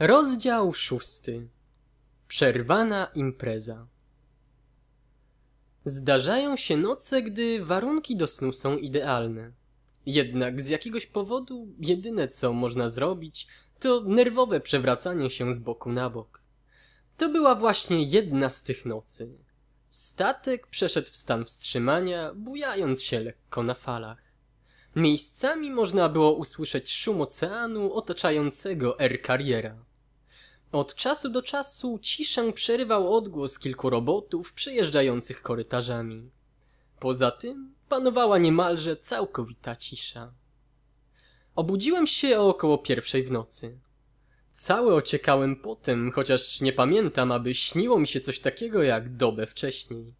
Rozdział szósty. Przerwana impreza. Zdarzają się noce, gdy warunki do snu są idealne. Jednak z jakiegoś powodu jedyne co można zrobić, to nerwowe przewracanie się z boku na bok. To była właśnie jedna z tych nocy. Statek przeszedł w stan wstrzymania, bujając się lekko na falach. Miejscami można było usłyszeć szum oceanu otaczającego air od czasu do czasu ciszę przerywał odgłos kilku robotów przejeżdżających korytarzami. Poza tym panowała niemalże całkowita cisza. Obudziłem się o około pierwszej w nocy. Cały ociekałem potem, chociaż nie pamiętam, aby śniło mi się coś takiego jak dobę wcześniej.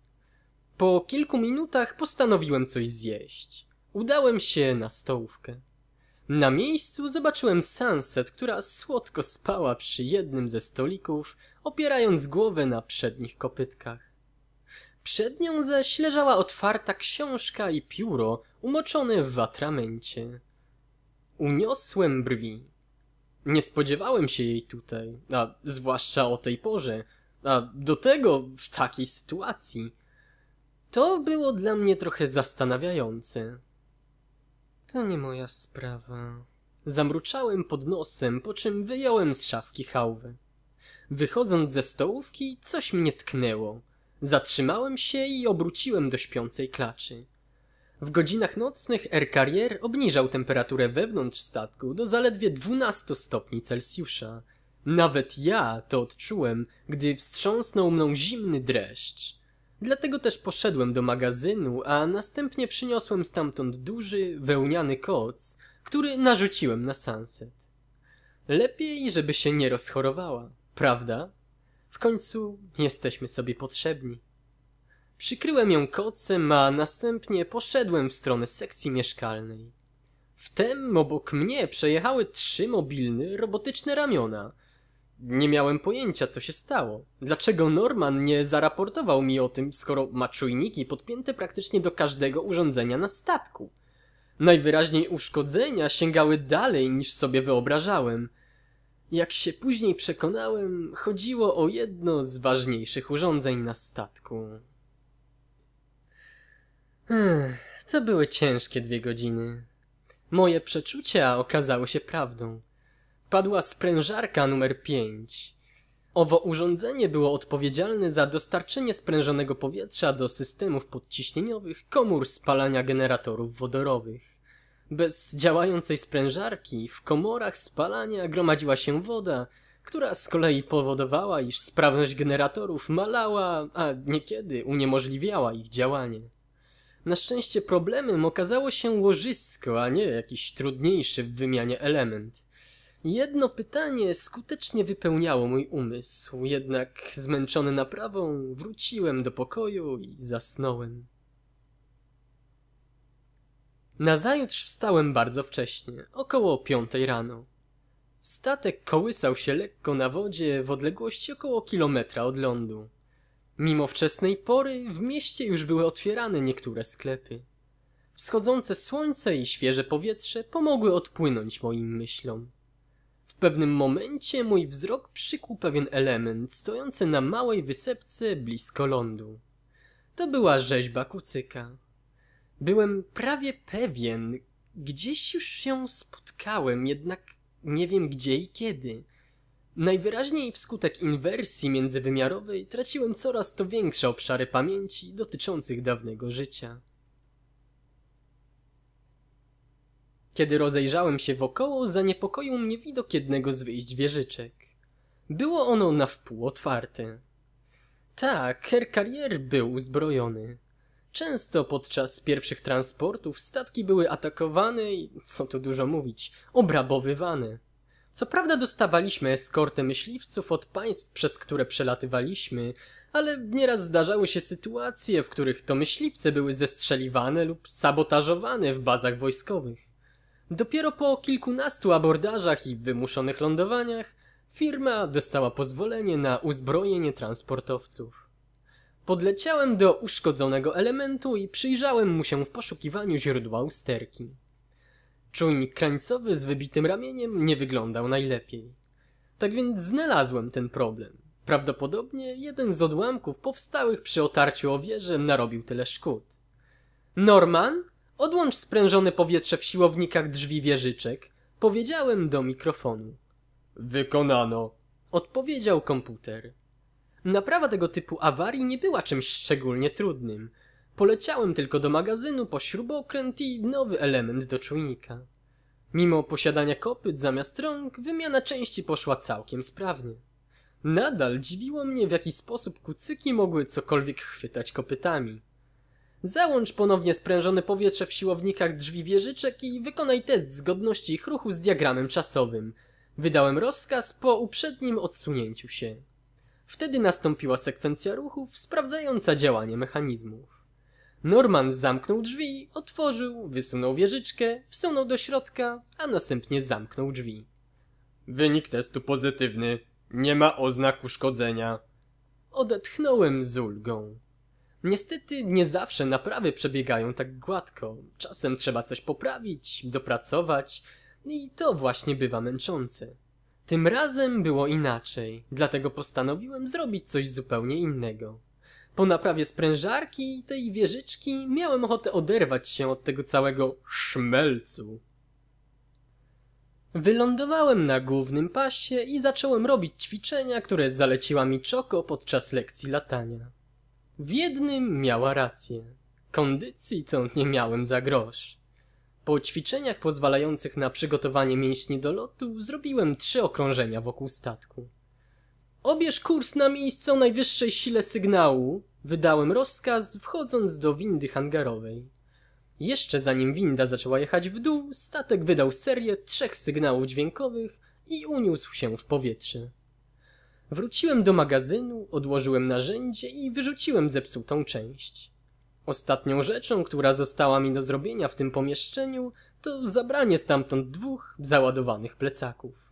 Po kilku minutach postanowiłem coś zjeść. Udałem się na stołówkę. Na miejscu zobaczyłem Sunset, która słodko spała przy jednym ze stolików, opierając głowę na przednich kopytkach. Przed nią zaś leżała otwarta książka i pióro umoczone w atramencie. Uniosłem brwi. Nie spodziewałem się jej tutaj, a zwłaszcza o tej porze, a do tego w takiej sytuacji. To było dla mnie trochę zastanawiające. To nie moja sprawa. Zamruczałem pod nosem, po czym wyjąłem z szafki hałwę. Wychodząc ze stołówki, coś mnie tknęło. Zatrzymałem się i obróciłem do śpiącej klaczy. W godzinach nocnych Air Carrier obniżał temperaturę wewnątrz statku do zaledwie 12 stopni Celsjusza. Nawet ja to odczułem, gdy wstrząsnął mną zimny dreszcz. Dlatego też poszedłem do magazynu, a następnie przyniosłem stamtąd duży, wełniany koc, który narzuciłem na Sunset. Lepiej, żeby się nie rozchorowała, prawda? W końcu jesteśmy sobie potrzebni. Przykryłem ją kocem, a następnie poszedłem w stronę sekcji mieszkalnej. Wtem obok mnie przejechały trzy mobilne, robotyczne ramiona – nie miałem pojęcia, co się stało. Dlaczego Norman nie zaraportował mi o tym, skoro ma czujniki podpięte praktycznie do każdego urządzenia na statku? Najwyraźniej uszkodzenia sięgały dalej niż sobie wyobrażałem. Jak się później przekonałem, chodziło o jedno z ważniejszych urządzeń na statku. To były ciężkie dwie godziny. Moje przeczucia okazały się prawdą padła sprężarka numer 5. Owo urządzenie było odpowiedzialne za dostarczenie sprężonego powietrza do systemów podciśnieniowych komór spalania generatorów wodorowych. Bez działającej sprężarki w komorach spalania gromadziła się woda, która z kolei powodowała, iż sprawność generatorów malała, a niekiedy uniemożliwiała ich działanie. Na szczęście problemem okazało się łożysko, a nie jakiś trudniejszy w wymianie element. Jedno pytanie skutecznie wypełniało mój umysł, jednak zmęczony naprawą wróciłem do pokoju i zasnąłem. Nazajutrz wstałem bardzo wcześnie, około piątej rano. Statek kołysał się lekko na wodzie w odległości około kilometra od lądu. Mimo wczesnej pory w mieście już były otwierane niektóre sklepy. Wschodzące słońce i świeże powietrze pomogły odpłynąć moim myślom. W pewnym momencie mój wzrok przykuł pewien element stojący na małej wysepce blisko lądu. To była rzeźba kucyka. Byłem prawie pewien, gdzieś już się spotkałem, jednak nie wiem gdzie i kiedy. Najwyraźniej wskutek inwersji międzywymiarowej traciłem coraz to większe obszary pamięci dotyczących dawnego życia. Kiedy rozejrzałem się wokoło, zaniepokoił mnie widok jednego z wyjść wieżyczek. Było ono na wpół otwarte. Tak, Herkarier był uzbrojony. Często podczas pierwszych transportów statki były atakowane i, co tu dużo mówić, obrabowywane. Co prawda dostawaliśmy eskortę myśliwców od państw, przez które przelatywaliśmy, ale nieraz zdarzały się sytuacje, w których to myśliwce były zestrzeliwane lub sabotażowane w bazach wojskowych. Dopiero po kilkunastu abordażach i wymuszonych lądowaniach firma dostała pozwolenie na uzbrojenie transportowców. Podleciałem do uszkodzonego elementu i przyjrzałem mu się w poszukiwaniu źródła usterki. Czujnik krańcowy z wybitym ramieniem nie wyglądał najlepiej. Tak więc znalazłem ten problem. Prawdopodobnie jeden z odłamków powstałych przy otarciu o wieżę narobił tyle szkód. Norman? Odłącz sprężone powietrze w siłownikach drzwi wieżyczek. Powiedziałem do mikrofonu. Wykonano. Odpowiedział komputer. Naprawa tego typu awarii nie była czymś szczególnie trudnym. Poleciałem tylko do magazynu po śrubokręt i nowy element do czujnika. Mimo posiadania kopyt zamiast rąk, wymiana części poszła całkiem sprawnie. Nadal dziwiło mnie, w jaki sposób kucyki mogły cokolwiek chwytać kopytami. Załącz ponownie sprężone powietrze w siłownikach drzwi wieżyczek i wykonaj test zgodności ich ruchu z diagramem czasowym. Wydałem rozkaz po uprzednim odsunięciu się. Wtedy nastąpiła sekwencja ruchów sprawdzająca działanie mechanizmów. Norman zamknął drzwi, otworzył, wysunął wieżyczkę, wsunął do środka, a następnie zamknął drzwi. Wynik testu pozytywny. Nie ma oznak uszkodzenia. Odetchnąłem z ulgą. Niestety nie zawsze naprawy przebiegają tak gładko. Czasem trzeba coś poprawić, dopracować no i to właśnie bywa męczące. Tym razem było inaczej, dlatego postanowiłem zrobić coś zupełnie innego. Po naprawie sprężarki i tej wieżyczki miałem ochotę oderwać się od tego całego szmelcu. Wylądowałem na głównym pasie i zacząłem robić ćwiczenia, które zaleciła mi Czoko podczas lekcji latania. W jednym miała rację. Kondycji to nie miałem za grosz. Po ćwiczeniach pozwalających na przygotowanie mięśni do lotu zrobiłem trzy okrążenia wokół statku. Obierz kurs na miejsce o najwyższej sile sygnału, wydałem rozkaz wchodząc do windy hangarowej. Jeszcze zanim winda zaczęła jechać w dół, statek wydał serię trzech sygnałów dźwiękowych i uniósł się w powietrze. Wróciłem do magazynu, odłożyłem narzędzie i wyrzuciłem zepsutą część. Ostatnią rzeczą, która została mi do zrobienia w tym pomieszczeniu, to zabranie stamtąd dwóch załadowanych plecaków.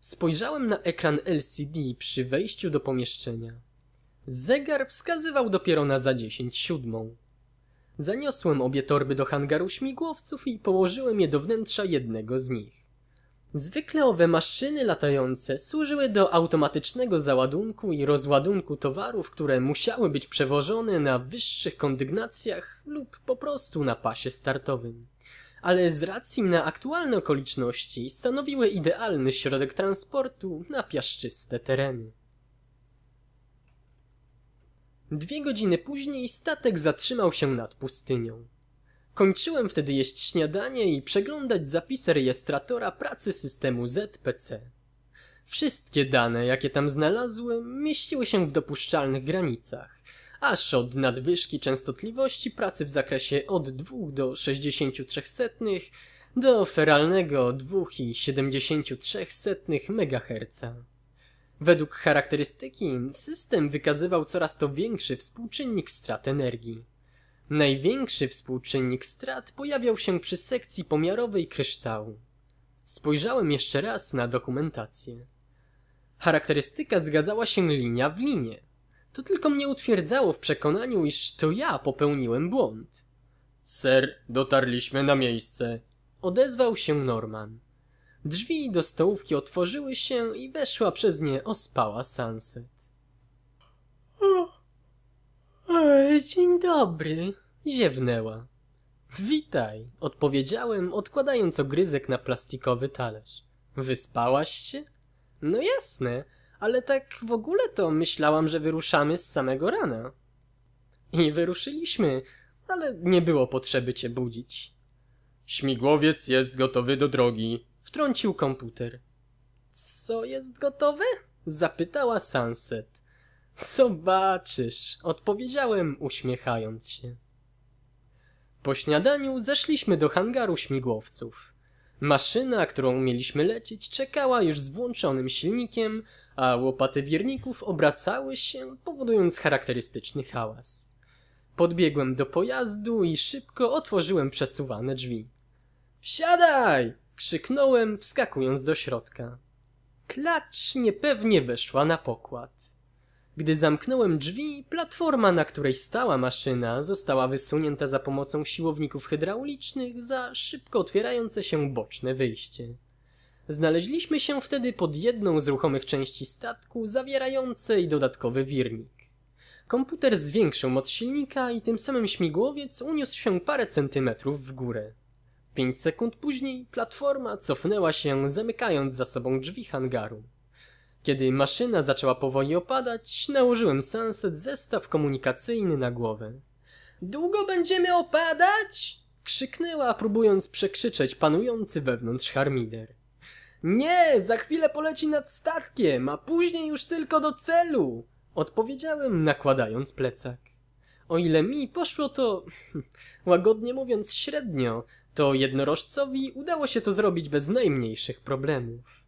Spojrzałem na ekran LCD przy wejściu do pomieszczenia. Zegar wskazywał dopiero na za dziesięć siódmą. Zaniosłem obie torby do hangaru śmigłowców i położyłem je do wnętrza jednego z nich. Zwykle owe maszyny latające służyły do automatycznego załadunku i rozładunku towarów, które musiały być przewożone na wyższych kondygnacjach lub po prostu na pasie startowym. Ale z racji na aktualne okoliczności stanowiły idealny środek transportu na piaszczyste tereny. Dwie godziny później statek zatrzymał się nad pustynią. Kończyłem wtedy jeść śniadanie i przeglądać zapisy rejestratora pracy systemu ZPC. Wszystkie dane, jakie tam znalazłem, mieściły się w dopuszczalnych granicach, aż od nadwyżki częstotliwości pracy w zakresie od 2 do 63 do feralnego 2,73 MHz. Według charakterystyki system wykazywał coraz to większy współczynnik strat energii. Największy współczynnik strat pojawiał się przy sekcji pomiarowej kryształu. Spojrzałem jeszcze raz na dokumentację. Charakterystyka zgadzała się linia w linię. To tylko mnie utwierdzało w przekonaniu, iż to ja popełniłem błąd. Ser, dotarliśmy na miejsce. Odezwał się Norman. Drzwi do stołówki otworzyły się i weszła przez nie ospała Sunset dzień dobry, ziewnęła. Witaj, odpowiedziałem, odkładając ogryzek na plastikowy talerz. Wyspałaś się? No jasne, ale tak w ogóle to myślałam, że wyruszamy z samego rana. I wyruszyliśmy, ale nie było potrzeby cię budzić. Śmigłowiec jest gotowy do drogi, wtrącił komputer. Co jest gotowe? Zapytała Sunset. Zobaczysz, odpowiedziałem, uśmiechając się. Po śniadaniu zeszliśmy do hangaru śmigłowców. Maszyna, którą mieliśmy lecieć, czekała już z włączonym silnikiem, a łopaty wierników obracały się, powodując charakterystyczny hałas. Podbiegłem do pojazdu i szybko otworzyłem przesuwane drzwi. Wsiadaj! krzyknąłem, wskakując do środka. Klacz niepewnie weszła na pokład. Gdy zamknąłem drzwi, platforma, na której stała maszyna, została wysunięta za pomocą siłowników hydraulicznych za szybko otwierające się boczne wyjście. Znaleźliśmy się wtedy pod jedną z ruchomych części statku zawierającej dodatkowy wirnik. Komputer zwiększył moc silnika i tym samym śmigłowiec uniósł się parę centymetrów w górę. Pięć sekund później platforma cofnęła się, zamykając za sobą drzwi hangaru. Kiedy maszyna zaczęła powoli opadać, nałożyłem Sunset zestaw komunikacyjny na głowę. Długo będziemy opadać? Krzyknęła, próbując przekrzyczeć panujący wewnątrz harmider. Nie, za chwilę poleci nad statkiem, a później już tylko do celu! Odpowiedziałem, nakładając plecak. O ile mi poszło to, łagodnie mówiąc, średnio, to jednorożcowi udało się to zrobić bez najmniejszych problemów.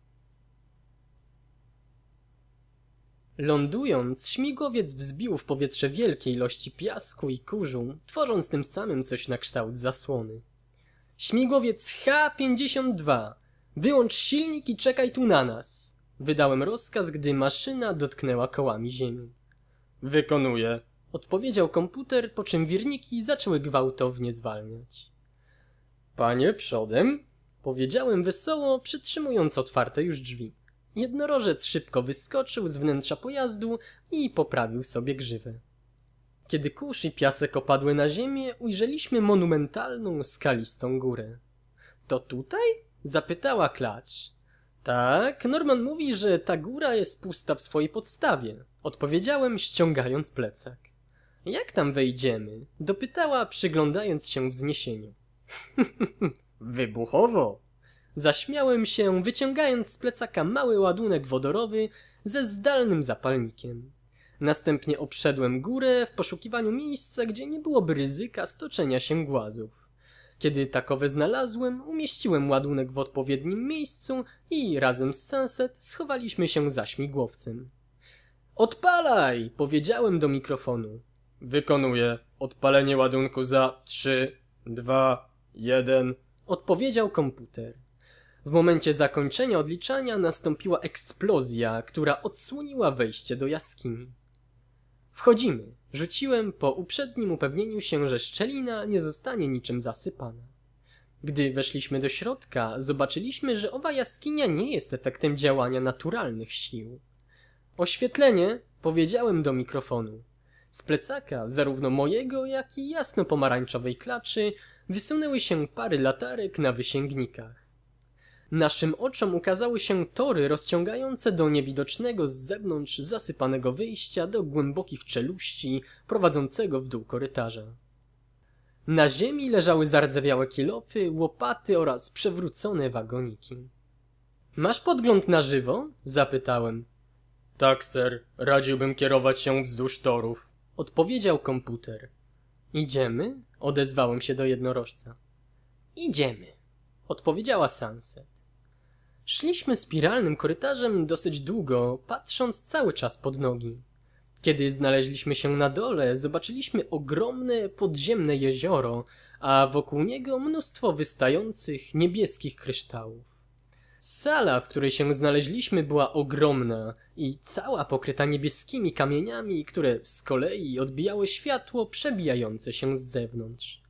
Lądując, śmigłowiec wzbił w powietrze wielkie ilości piasku i kurzu, tworząc tym samym coś na kształt zasłony. Śmigłowiec H-52! Wyłącz silnik i czekaj tu na nas! Wydałem rozkaz, gdy maszyna dotknęła kołami ziemi. Wykonuję, odpowiedział komputer, po czym wirniki zaczęły gwałtownie zwalniać. Panie przodem, powiedziałem wesoło, przytrzymując otwarte już drzwi. Jednorożec szybko wyskoczył z wnętrza pojazdu i poprawił sobie grzywę. Kiedy kurz i piasek opadły na ziemię, ujrzeliśmy monumentalną, skalistą górę. To tutaj? Zapytała Klacz. Tak, Norman mówi, że ta góra jest pusta w swojej podstawie. Odpowiedziałem, ściągając plecak. Jak tam wejdziemy? Dopytała, przyglądając się wzniesieniu. Wybuchowo! Zaśmiałem się, wyciągając z plecaka mały ładunek wodorowy ze zdalnym zapalnikiem. Następnie obszedłem górę w poszukiwaniu miejsca, gdzie nie byłoby ryzyka stoczenia się głazów. Kiedy takowe znalazłem, umieściłem ładunek w odpowiednim miejscu i razem z Sunset schowaliśmy się za śmigłowcem. Odpalaj! powiedziałem do mikrofonu. Wykonuję odpalenie ładunku za 3, 2, 1, odpowiedział komputer. W momencie zakończenia odliczania nastąpiła eksplozja, która odsłoniła wejście do jaskini. Wchodzimy. Rzuciłem po uprzednim upewnieniu się, że szczelina nie zostanie niczym zasypana. Gdy weszliśmy do środka, zobaczyliśmy, że owa jaskinia nie jest efektem działania naturalnych sił. Oświetlenie, powiedziałem do mikrofonu. Z plecaka, zarówno mojego, jak i jasno-pomarańczowej klaczy, wysunęły się pary latarek na wysięgnikach. Naszym oczom ukazały się tory rozciągające do niewidocznego z zewnątrz zasypanego wyjścia do głębokich czeluści prowadzącego w dół korytarza. Na ziemi leżały zardzewiałe kilofy, łopaty oraz przewrócone wagoniki. Masz podgląd na żywo? zapytałem. Tak, ser, radziłbym kierować się wzdłuż torów, odpowiedział komputer. Idziemy? odezwałem się do jednorożca. Idziemy, odpowiedziała Sanse. Szliśmy spiralnym korytarzem dosyć długo, patrząc cały czas pod nogi. Kiedy znaleźliśmy się na dole, zobaczyliśmy ogromne podziemne jezioro, a wokół niego mnóstwo wystających niebieskich kryształów. Sala, w której się znaleźliśmy, była ogromna i cała pokryta niebieskimi kamieniami, które z kolei odbijały światło przebijające się z zewnątrz.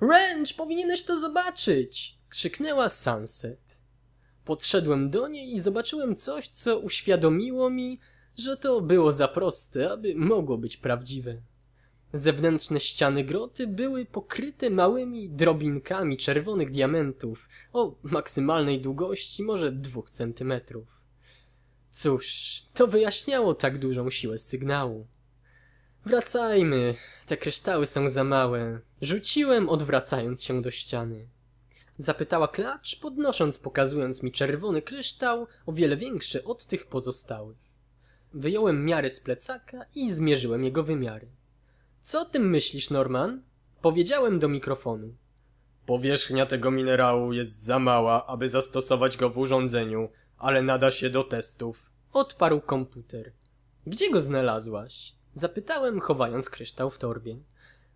Ranch, powinieneś to zobaczyć! krzyknęła Sunset. Podszedłem do niej i zobaczyłem coś, co uświadomiło mi, że to było za proste, aby mogło być prawdziwe. Zewnętrzne ściany groty były pokryte małymi drobinkami czerwonych diamentów o maksymalnej długości może dwóch centymetrów. Cóż, to wyjaśniało tak dużą siłę sygnału. Wracajmy, te kryształy są za małe. Rzuciłem, odwracając się do ściany. Zapytała klacz, podnosząc, pokazując mi czerwony kryształ, o wiele większy od tych pozostałych. Wyjąłem miary z plecaka i zmierzyłem jego wymiary. Co o tym myślisz, Norman? Powiedziałem do mikrofonu. Powierzchnia tego minerału jest za mała, aby zastosować go w urządzeniu, ale nada się do testów. Odparł komputer. Gdzie go znalazłaś? Zapytałem, chowając kryształ w torbie.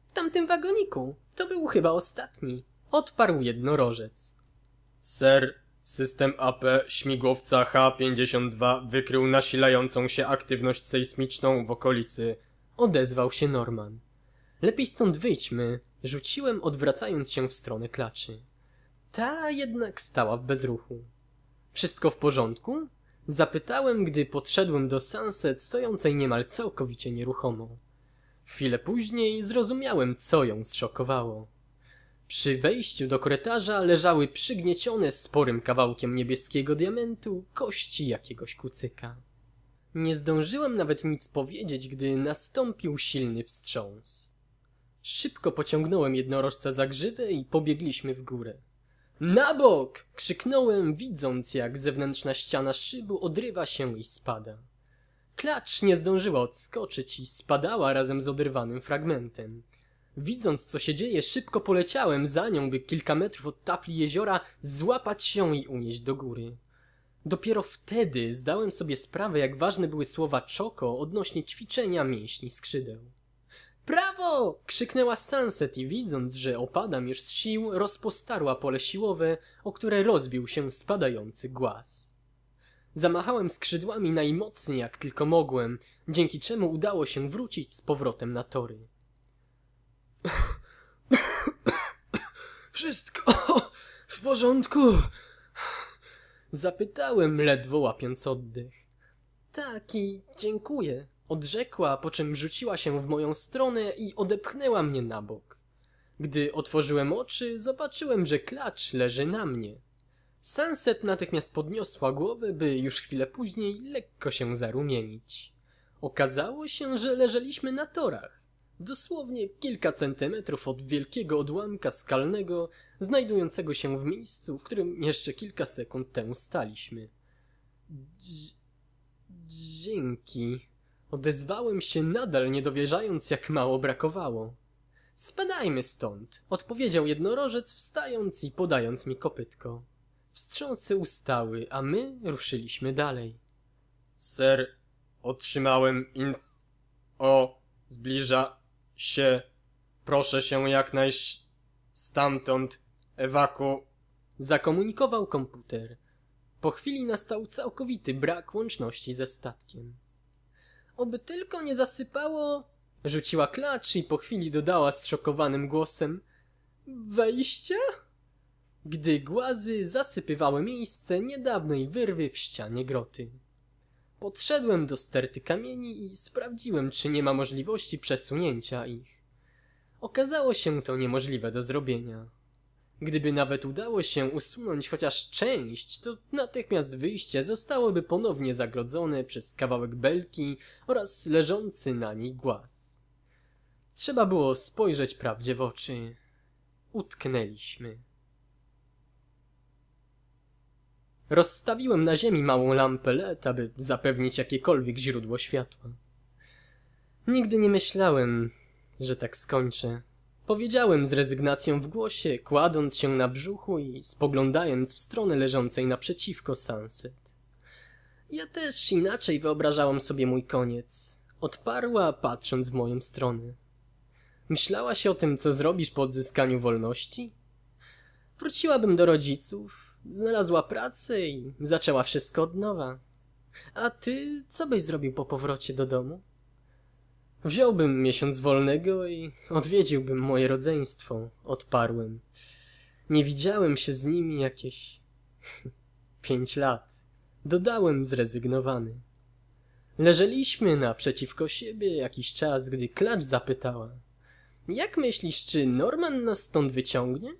W tamtym wagoniku. To był chyba ostatni odparł jednorożec. Ser, system AP śmigłowca H-52 wykrył nasilającą się aktywność sejsmiczną w okolicy. Odezwał się Norman. Lepiej stąd wyjdźmy, rzuciłem odwracając się w stronę klaczy. Ta jednak stała w bezruchu. Wszystko w porządku? Zapytałem, gdy podszedłem do Sunset stojącej niemal całkowicie nieruchomo. Chwilę później zrozumiałem, co ją zszokowało. Przy wejściu do korytarza leżały przygniecione sporym kawałkiem niebieskiego diamentu kości jakiegoś kucyka. Nie zdążyłem nawet nic powiedzieć, gdy nastąpił silny wstrząs. Szybko pociągnąłem jednorożca za grzywę i pobiegliśmy w górę. Na bok! krzyknąłem, widząc jak zewnętrzna ściana szybu odrywa się i spada. Klacz nie zdążyła odskoczyć i spadała razem z oderwanym fragmentem. Widząc, co się dzieje, szybko poleciałem za nią, by kilka metrów od tafli jeziora złapać się i unieść do góry. Dopiero wtedy zdałem sobie sprawę, jak ważne były słowa Czoko odnośnie ćwiczenia mięśni skrzydeł. Brawo! krzyknęła Sunset i widząc, że opadam już z sił, rozpostarła pole siłowe, o które rozbił się spadający głaz. Zamachałem skrzydłami najmocniej jak tylko mogłem, dzięki czemu udało się wrócić z powrotem na tory. Wszystko w porządku? Zapytałem, ledwo łapiąc oddech. Tak i dziękuję, odrzekła, po czym rzuciła się w moją stronę i odepchnęła mnie na bok. Gdy otworzyłem oczy, zobaczyłem, że klacz leży na mnie. Sunset natychmiast podniosła głowę, by już chwilę później lekko się zarumienić. Okazało się, że leżeliśmy na torach dosłownie kilka centymetrów od wielkiego odłamka skalnego, znajdującego się w miejscu, w którym jeszcze kilka sekund temu staliśmy. dzięki. Odezwałem się nadal, nie dowierzając, jak mało brakowało. Spadajmy stąd, odpowiedział jednorożec, wstając i podając mi kopytko. Wstrząsy ustały, a my ruszyliśmy dalej. Ser, otrzymałem inf... o... zbliża się, proszę się jak najsz... stamtąd, ewaku... Zakomunikował komputer. Po chwili nastał całkowity brak łączności ze statkiem. Oby tylko nie zasypało... Rzuciła klacz i po chwili dodała zszokowanym głosem Wejście? Gdy głazy zasypywały miejsce niedawnej wyrwy w ścianie groty. Podszedłem do sterty kamieni i sprawdziłem, czy nie ma możliwości przesunięcia ich. Okazało się to niemożliwe do zrobienia. Gdyby nawet udało się usunąć chociaż część, to natychmiast wyjście zostałoby ponownie zagrodzone przez kawałek belki oraz leżący na niej głaz. Trzeba było spojrzeć prawdzie w oczy. Utknęliśmy. Rozstawiłem na ziemi małą lampę LED, aby zapewnić jakiekolwiek źródło światła. Nigdy nie myślałem, że tak skończę. Powiedziałem z rezygnacją w głosie, kładąc się na brzuchu i spoglądając w stronę leżącej naprzeciwko sunset. Ja też inaczej wyobrażałam sobie mój koniec. Odparła, patrząc w moją stronę. Myślałaś o tym, co zrobisz po odzyskaniu wolności? Wróciłabym do rodziców, Znalazła pracę i zaczęła wszystko od nowa. A ty co byś zrobił po powrocie do domu? Wziąłbym miesiąc wolnego i odwiedziłbym moje rodzeństwo, odparłem. Nie widziałem się z nimi jakieś pięć lat. Dodałem zrezygnowany. Leżeliśmy naprzeciwko siebie jakiś czas, gdy Klacz zapytała. Jak myślisz, czy Norman nas stąd wyciągnie?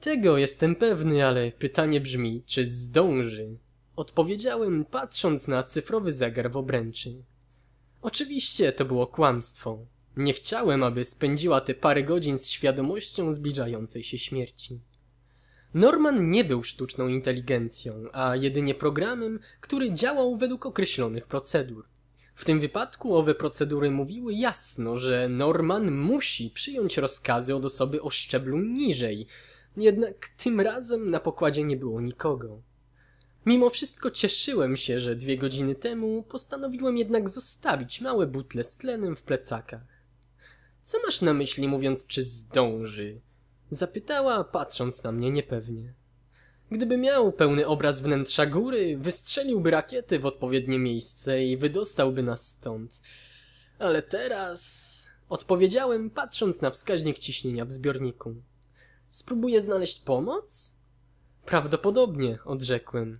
Tego jestem pewny, ale pytanie brzmi, czy zdąży? Odpowiedziałem, patrząc na cyfrowy zegar w obręczy. Oczywiście to było kłamstwo. Nie chciałem, aby spędziła te parę godzin z świadomością zbliżającej się śmierci. Norman nie był sztuczną inteligencją, a jedynie programem, który działał według określonych procedur. W tym wypadku owe procedury mówiły jasno, że Norman musi przyjąć rozkazy od osoby o szczeblu niżej, jednak tym razem na pokładzie nie było nikogo. Mimo wszystko cieszyłem się, że dwie godziny temu postanowiłem jednak zostawić małe butle z tlenem w plecakach. Co masz na myśli mówiąc, czy zdąży? Zapytała, patrząc na mnie niepewnie. Gdyby miał pełny obraz wnętrza góry, wystrzeliłby rakiety w odpowiednie miejsce i wydostałby nas stąd. Ale teraz... Odpowiedziałem, patrząc na wskaźnik ciśnienia w zbiorniku. Spróbuje znaleźć pomoc? Prawdopodobnie, odrzekłem.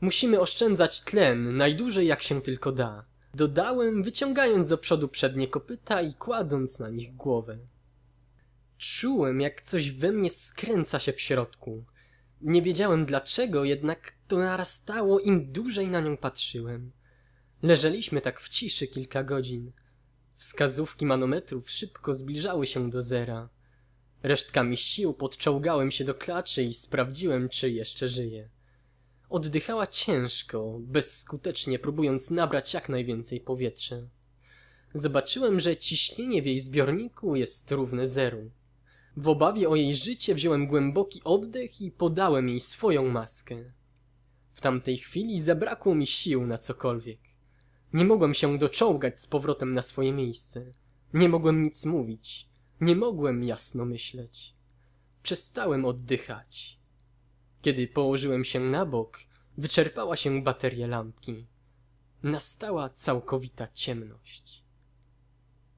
Musimy oszczędzać tlen najdłużej jak się tylko da. Dodałem, wyciągając z przodu przednie kopyta i kładąc na nich głowę. Czułem, jak coś we mnie skręca się w środku. Nie wiedziałem dlaczego, jednak to narastało im dłużej na nią patrzyłem. Leżeliśmy tak w ciszy kilka godzin. Wskazówki manometrów szybko zbliżały się do zera. Resztkami sił podczołgałem się do klaczy i sprawdziłem, czy jeszcze żyje. Oddychała ciężko, bezskutecznie próbując nabrać jak najwięcej powietrza. Zobaczyłem, że ciśnienie w jej zbiorniku jest równe zeru. W obawie o jej życie wziąłem głęboki oddech i podałem jej swoją maskę. W tamtej chwili zabrakło mi sił na cokolwiek. Nie mogłem się doczołgać z powrotem na swoje miejsce. Nie mogłem nic mówić. Nie mogłem jasno myśleć. Przestałem oddychać. Kiedy położyłem się na bok, wyczerpała się bateria lampki. Nastała całkowita ciemność.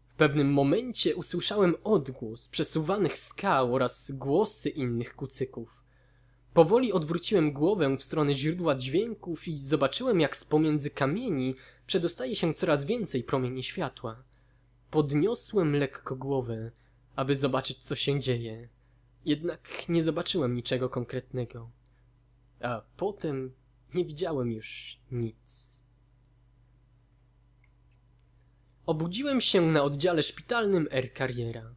W pewnym momencie usłyszałem odgłos przesuwanych skał oraz głosy innych kucyków. Powoli odwróciłem głowę w stronę źródła dźwięków i zobaczyłem, jak z pomiędzy kamieni przedostaje się coraz więcej promieni światła. Podniosłem lekko głowę aby zobaczyć, co się dzieje. Jednak nie zobaczyłem niczego konkretnego. A potem nie widziałem już nic. Obudziłem się na oddziale szpitalnym Air Carriera.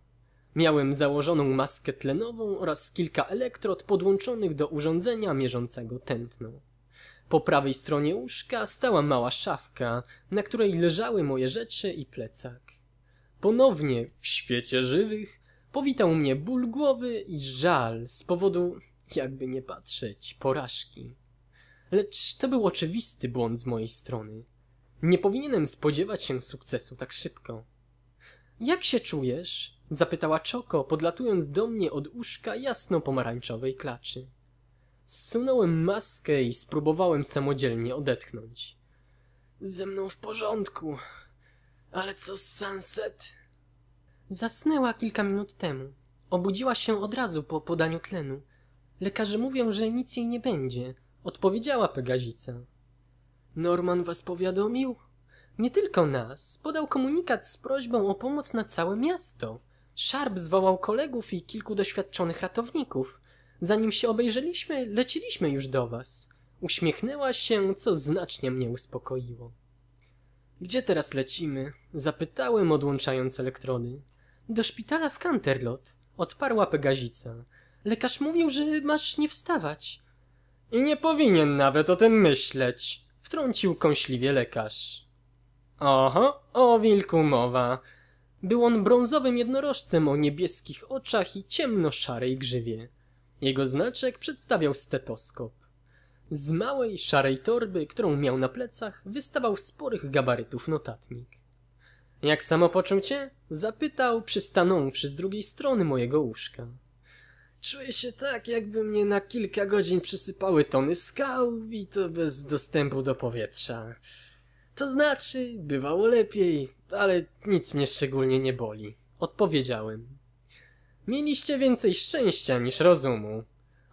Miałem założoną maskę tlenową oraz kilka elektrod podłączonych do urządzenia mierzącego tętno. Po prawej stronie łóżka stała mała szafka, na której leżały moje rzeczy i plecak. Ponownie w świecie żywych powitał mnie ból głowy i żal z powodu, jakby nie patrzeć, porażki. Lecz to był oczywisty błąd z mojej strony. Nie powinienem spodziewać się sukcesu tak szybko. Jak się czujesz? Zapytała Czoko, podlatując do mnie od uszka jasno-pomarańczowej klaczy. Zsunąłem maskę i spróbowałem samodzielnie odetchnąć. Ze mną w porządku, ale co z Sunset? Zasnęła kilka minut temu. Obudziła się od razu po podaniu tlenu. Lekarze mówią, że nic jej nie będzie, odpowiedziała Pegazica. Norman was powiadomił? Nie tylko nas. Podał komunikat z prośbą o pomoc na całe miasto. Sharp zwołał kolegów i kilku doświadczonych ratowników. Zanim się obejrzeliśmy, leciliśmy już do was. Uśmiechnęła się, co znacznie mnie uspokoiło. Gdzie teraz lecimy? Zapytałem, odłączając elektrody. Do szpitala w Canterlot, odparła Pegazica. Lekarz mówił, że masz nie wstawać. I nie powinien nawet o tym myśleć, wtrącił kąśliwie lekarz. Oho, o wilku mowa. Był on brązowym jednorożcem o niebieskich oczach i ciemno-szarej grzywie. Jego znaczek przedstawiał stetoskop. Z małej, szarej torby, którą miał na plecach, wystawał sporych gabarytów notatnik. Jak samo poczucie? Zapytał, przystanąwszy z drugiej strony mojego łóżka. Czuję się tak, jakby mnie na kilka godzin przysypały tony skał i to bez dostępu do powietrza. To znaczy, bywało lepiej, ale nic mnie szczególnie nie boli. Odpowiedziałem. Mieliście więcej szczęścia niż rozumu.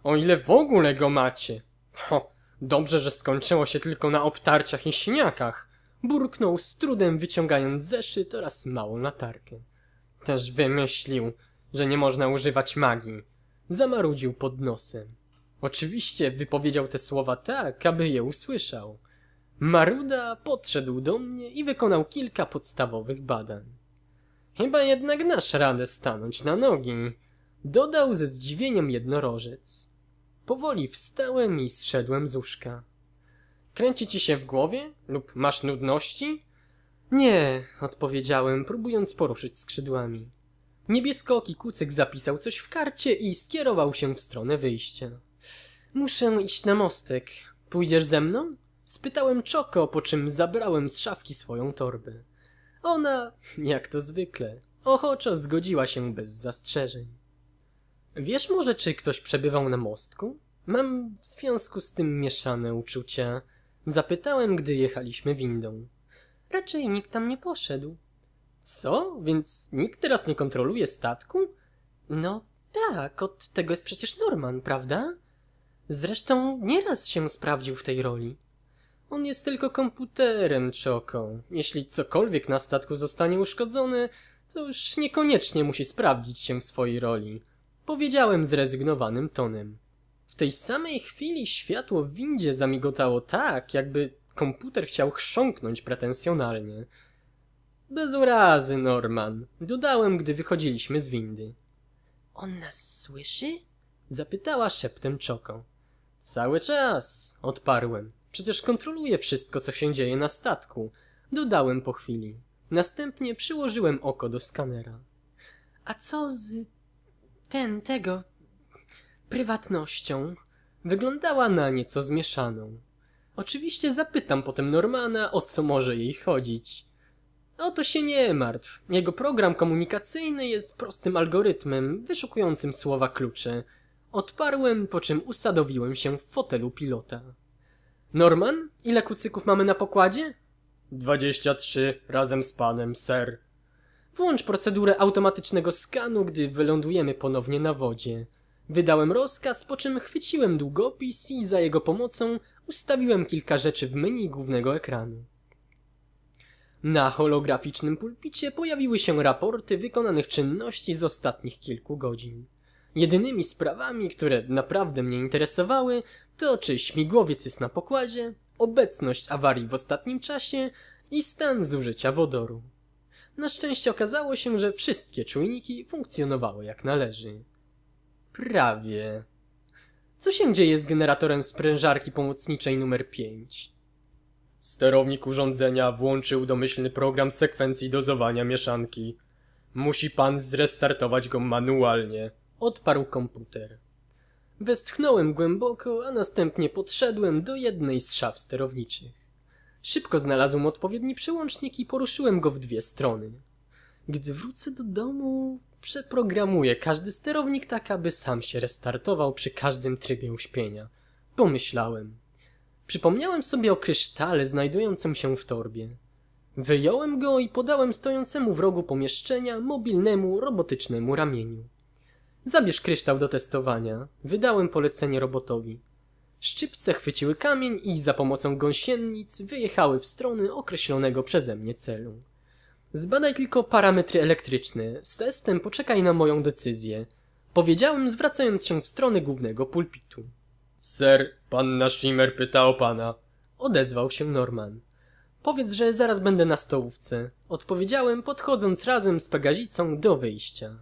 O ile w ogóle go macie, Ho, dobrze, że skończyło się tylko na obtarciach i siniakach. Burknął z trudem wyciągając zeszyt oraz małą latarkę. Też wymyślił, że nie można używać magii. Zamarudził pod nosem. Oczywiście wypowiedział te słowa tak, aby je usłyszał. Maruda podszedł do mnie i wykonał kilka podstawowych badań. Chyba jednak nasz radę stanąć na nogi, dodał ze zdziwieniem jednorożec. Powoli wstałem i zszedłem z łóżka. Kręci ci się w głowie? Lub masz nudności? Nie, odpowiedziałem, próbując poruszyć skrzydłami. Niebieskoki kucyk zapisał coś w karcie i skierował się w stronę wyjścia. Muszę iść na mostek. Pójdziesz ze mną? Spytałem Czoko, po czym zabrałem z szafki swoją torbę. Ona, jak to zwykle, ochoczo zgodziła się bez zastrzeżeń. Wiesz może, czy ktoś przebywał na mostku? Mam w związku z tym mieszane uczucia. Zapytałem, gdy jechaliśmy windą. Raczej nikt tam nie poszedł. Co? Więc nikt teraz nie kontroluje statku? No tak, od tego jest przecież Norman, prawda? Zresztą nieraz się sprawdził w tej roli. On jest tylko komputerem, Czoko. Jeśli cokolwiek na statku zostanie uszkodzone, to już niekoniecznie musi sprawdzić się w swojej roli. Powiedziałem zrezygnowanym tonem. W tej samej chwili światło w windzie zamigotało tak, jakby komputer chciał chrząknąć pretensjonalnie. Bez urazy, Norman, dodałem, gdy wychodziliśmy z windy. On nas słyszy? Zapytała szeptem Czoko. Cały czas, odparłem. Przecież kontroluje wszystko, co się dzieje na statku. Dodałem po chwili. Następnie przyłożyłem oko do skanera. A co z ten tego prywatnością wyglądała na nieco zmieszaną. Oczywiście zapytam potem Normana, o co może jej chodzić. O to się nie martw. Jego program komunikacyjny jest prostym algorytmem wyszukującym słowa klucze. Odparłem, po czym usadowiłem się w fotelu pilota. Norman, ile kucyków mamy na pokładzie? Dwadzieścia trzy razem z panem, ser. Włącz procedurę automatycznego skanu, gdy wylądujemy ponownie na wodzie. Wydałem rozkaz, po czym chwyciłem długopis i za jego pomocą ustawiłem kilka rzeczy w menu głównego ekranu. Na holograficznym pulpicie pojawiły się raporty wykonanych czynności z ostatnich kilku godzin. Jedynymi sprawami, które naprawdę mnie interesowały, to czy śmigłowiec jest na pokładzie, obecność awarii w ostatnim czasie i stan zużycia wodoru. Na szczęście okazało się, że wszystkie czujniki funkcjonowały jak należy. Prawie. Co się dzieje z generatorem sprężarki pomocniczej numer 5? Sterownik urządzenia włączył domyślny program sekwencji dozowania mieszanki. Musi pan zrestartować go manualnie, odparł komputer. Westchnąłem głęboko, a następnie podszedłem do jednej z szaf sterowniczych. Szybko znalazłem odpowiedni przełącznik i poruszyłem go w dwie strony. Gdy wrócę do domu, przeprogramuję każdy sterownik tak, aby sam się restartował przy każdym trybie uśpienia. Pomyślałem. Przypomniałem sobie o krysztale znajdującym się w torbie. Wyjąłem go i podałem stojącemu w rogu pomieszczenia mobilnemu, robotycznemu ramieniu. Zabierz kryształ do testowania. Wydałem polecenie robotowi. Szczypce chwyciły kamień i za pomocą gąsienic wyjechały w strony określonego przeze mnie celu. Zbadaj tylko parametry elektryczne. Z testem poczekaj na moją decyzję. Powiedziałem, zwracając się w stronę głównego pulpitu. Sir, panna Shimmer pyta o pana. Odezwał się Norman. Powiedz, że zaraz będę na stołówce. Odpowiedziałem, podchodząc razem z Pegazicą do wyjścia.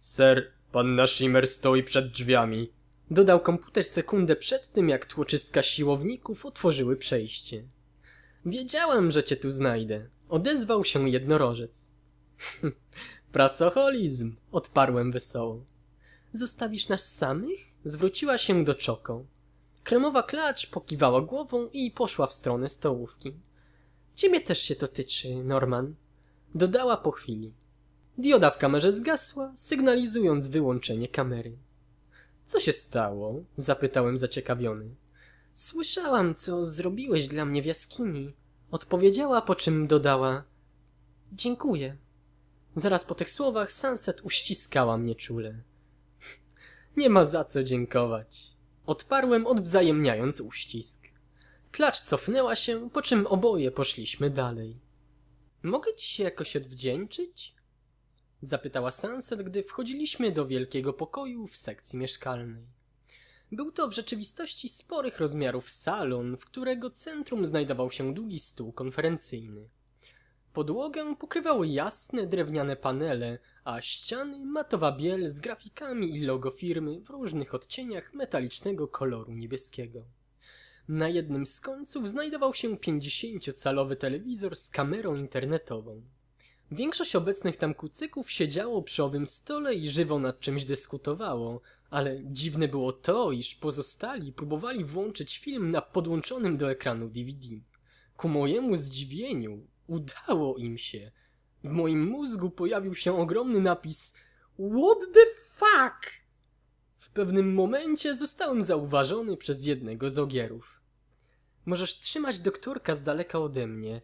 Sir, panna Shimmer stoi przed drzwiami. Dodał komputer sekundę przed tym, jak tłoczyska siłowników otworzyły przejście. Wiedziałem, że cię tu znajdę. Odezwał się jednorożec. Pracoholizm, odparłem wesoło. Zostawisz nas samych? Zwróciła się do Czoko. Kremowa klacz pokiwała głową i poszła w stronę stołówki. Ciebie też się to tyczy, Norman. Dodała po chwili. Dioda w kamerze zgasła, sygnalizując wyłączenie kamery. Co się stało? Zapytałem zaciekawiony. Słyszałam, co zrobiłeś dla mnie w jaskini. Odpowiedziała, po czym dodała. Dziękuję. Zaraz po tych słowach Sunset uściskała mnie czule. Nie ma za co dziękować. Odparłem, odwzajemniając uścisk. Klacz cofnęła się, po czym oboje poszliśmy dalej. Mogę ci się jakoś odwdzięczyć? Zapytała Sunset, gdy wchodziliśmy do wielkiego pokoju w sekcji mieszkalnej. Był to w rzeczywistości sporych rozmiarów salon, w którego centrum znajdował się długi stół konferencyjny. Podłogę pokrywały jasne drewniane panele, a ściany matowa biel z grafikami i logo firmy w różnych odcieniach metalicznego koloru niebieskiego. Na jednym z końców znajdował się 50-calowy telewizor z kamerą internetową. Większość obecnych tam kucyków siedziało przy owym stole i żywo nad czymś dyskutowało, ale dziwne było to, iż pozostali próbowali włączyć film na podłączonym do ekranu DVD. Ku mojemu zdziwieniu udało im się. W moim mózgu pojawił się ogromny napis What the fuck? W pewnym momencie zostałem zauważony przez jednego z ogierów. Możesz trzymać doktorka z daleka ode mnie –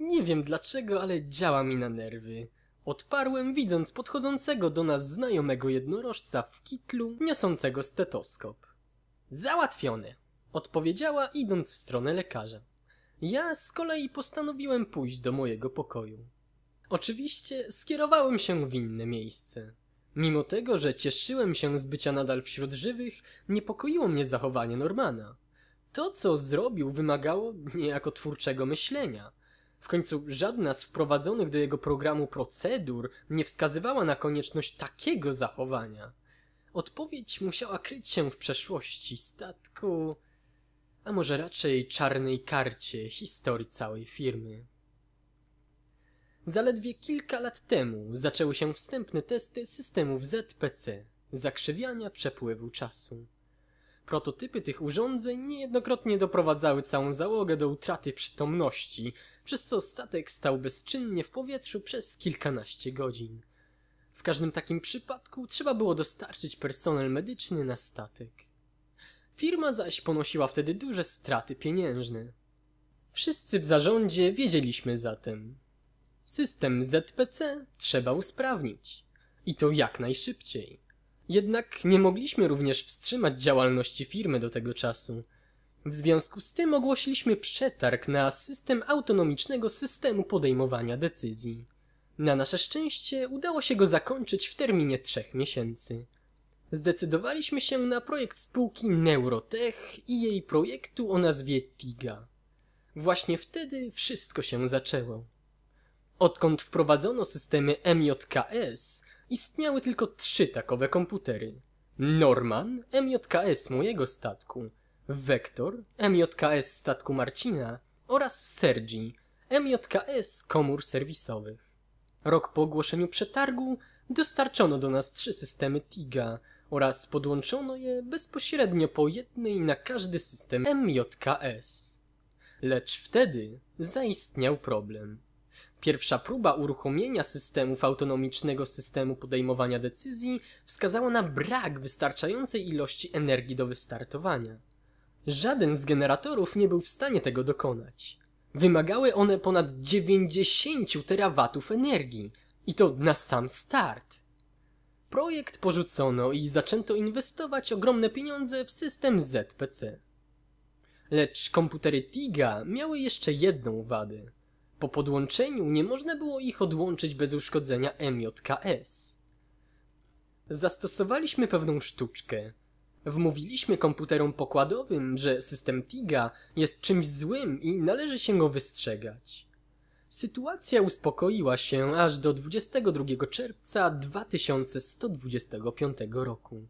nie wiem dlaczego, ale działa mi na nerwy. Odparłem, widząc podchodzącego do nas znajomego jednorożca w kitlu, niosącego stetoskop. Załatwione! Odpowiedziała, idąc w stronę lekarza. Ja z kolei postanowiłem pójść do mojego pokoju. Oczywiście skierowałem się w inne miejsce. Mimo tego, że cieszyłem się z bycia nadal wśród żywych, niepokoiło mnie zachowanie Normana. To, co zrobił, wymagało niejako twórczego myślenia – w końcu żadna z wprowadzonych do jego programu procedur nie wskazywała na konieczność takiego zachowania. Odpowiedź musiała kryć się w przeszłości statku, a może raczej czarnej karcie historii całej firmy. Zaledwie kilka lat temu zaczęły się wstępne testy systemów ZPC, zakrzywiania przepływu czasu. Prototypy tych urządzeń niejednokrotnie doprowadzały całą załogę do utraty przytomności, przez co statek stał bezczynnie w powietrzu przez kilkanaście godzin. W każdym takim przypadku trzeba było dostarczyć personel medyczny na statek. Firma zaś ponosiła wtedy duże straty pieniężne. Wszyscy w zarządzie wiedzieliśmy zatem. System ZPC trzeba usprawnić. I to jak najszybciej. Jednak nie mogliśmy również wstrzymać działalności firmy do tego czasu. W związku z tym ogłosiliśmy przetarg na system autonomicznego systemu podejmowania decyzji. Na nasze szczęście udało się go zakończyć w terminie trzech miesięcy. Zdecydowaliśmy się na projekt spółki Neurotech i jej projektu o nazwie TIGA. Właśnie wtedy wszystko się zaczęło. Odkąd wprowadzono systemy MJKS, istniały tylko trzy takowe komputery. Norman, MJKS mojego statku, Vektor, MJKS statku Marcina oraz Sergi, MJKS komór serwisowych. Rok po ogłoszeniu przetargu dostarczono do nas trzy systemy TIGA oraz podłączono je bezpośrednio po jednej na każdy system MJKS. Lecz wtedy zaistniał problem. Pierwsza próba uruchomienia systemów autonomicznego systemu podejmowania decyzji wskazała na brak wystarczającej ilości energii do wystartowania. Żaden z generatorów nie był w stanie tego dokonać. Wymagały one ponad 90 terawatów energii i to na sam start. Projekt porzucono i zaczęto inwestować ogromne pieniądze w system ZPC. Lecz komputery TIGA miały jeszcze jedną wadę – po podłączeniu nie można było ich odłączyć bez uszkodzenia MJKS. Zastosowaliśmy pewną sztuczkę. Wmówiliśmy komputerom pokładowym, że system TIGA jest czymś złym i należy się go wystrzegać. Sytuacja uspokoiła się aż do 22 czerwca 2125 roku.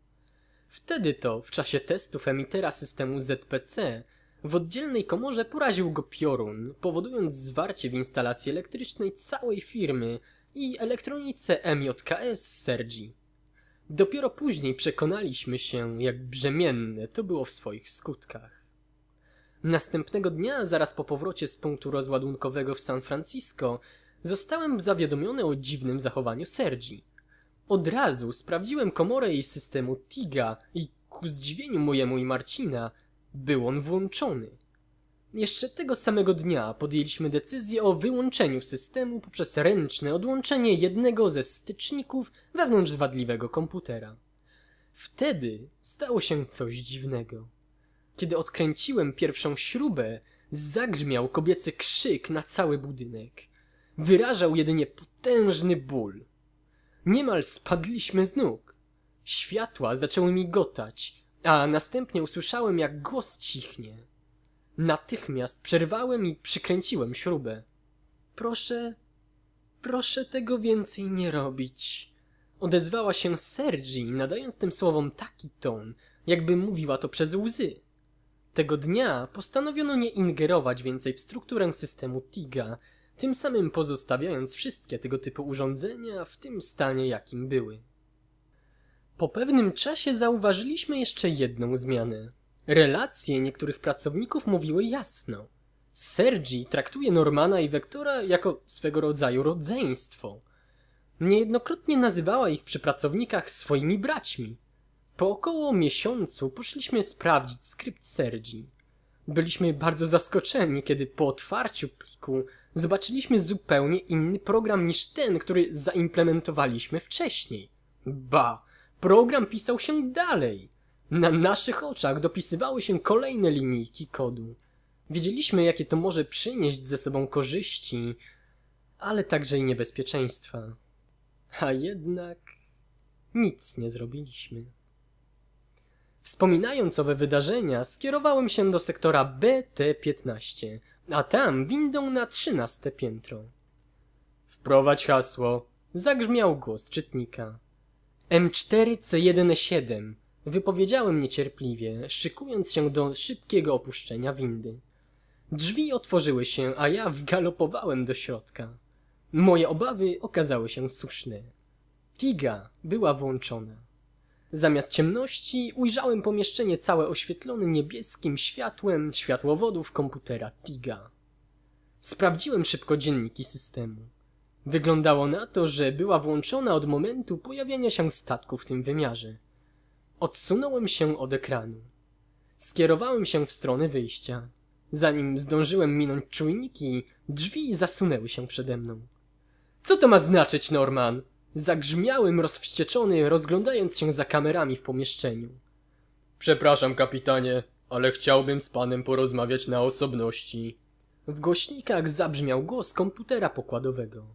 Wtedy to, w czasie testów emitera systemu ZPC, w oddzielnej komorze poraził go piorun, powodując zwarcie w instalacji elektrycznej całej firmy i elektronice MJKS Sergi. Dopiero później przekonaliśmy się, jak brzemienne to było w swoich skutkach. Następnego dnia, zaraz po powrocie z punktu rozładunkowego w San Francisco, zostałem zawiadomiony o dziwnym zachowaniu Sergi. Od razu sprawdziłem komorę jej systemu TIGA i ku zdziwieniu mojemu i Marcina – był on włączony. Jeszcze tego samego dnia podjęliśmy decyzję o wyłączeniu systemu poprzez ręczne odłączenie jednego ze styczników wewnątrz wadliwego komputera. Wtedy stało się coś dziwnego. Kiedy odkręciłem pierwszą śrubę, zagrzmiał kobiecy krzyk na cały budynek. Wyrażał jedynie potężny ból. Niemal spadliśmy z nóg. Światła zaczęły migotać, a następnie usłyszałem, jak głos cichnie. Natychmiast przerwałem i przykręciłem śrubę. Proszę, proszę tego więcej nie robić. Odezwała się Sergi, nadając tym słowom taki ton, jakby mówiła to przez łzy. Tego dnia postanowiono nie ingerować więcej w strukturę systemu TIGA, tym samym pozostawiając wszystkie tego typu urządzenia w tym stanie, jakim były. Po pewnym czasie zauważyliśmy jeszcze jedną zmianę. Relacje niektórych pracowników mówiły jasno. Sergi traktuje Normana i Wektora jako swego rodzaju rodzeństwo. Niejednokrotnie nazywała ich przy pracownikach swoimi braćmi. Po około miesiącu poszliśmy sprawdzić skrypt Sergi. Byliśmy bardzo zaskoczeni, kiedy po otwarciu pliku zobaczyliśmy zupełnie inny program niż ten, który zaimplementowaliśmy wcześniej. Ba, Program pisał się dalej. Na naszych oczach dopisywały się kolejne linijki kodu. Wiedzieliśmy, jakie to może przynieść ze sobą korzyści, ale także i niebezpieczeństwa. A jednak nic nie zrobiliśmy. Wspominając owe wydarzenia, skierowałem się do sektora BT15, a tam windą na trzynaste piętro. Wprowadź hasło, zagrzmiał głos czytnika. M4C17 wypowiedziałem niecierpliwie, szykując się do szybkiego opuszczenia windy. Drzwi otworzyły się, a ja wgalopowałem do środka. Moje obawy okazały się słuszne. Tiga była włączona. Zamiast ciemności ujrzałem pomieszczenie całe oświetlone niebieskim światłem światłowodów komputera Tiga. Sprawdziłem szybko dzienniki systemu. Wyglądało na to, że była włączona od momentu pojawienia się statku w tym wymiarze. Odsunąłem się od ekranu. Skierowałem się w stronę wyjścia. Zanim zdążyłem minąć czujniki, drzwi zasunęły się przede mną. Co to ma znaczyć, Norman? Zagrzmiałem rozwścieczony, rozglądając się za kamerami w pomieszczeniu. Przepraszam, kapitanie, ale chciałbym z panem porozmawiać na osobności. W głośnikach zabrzmiał głos komputera pokładowego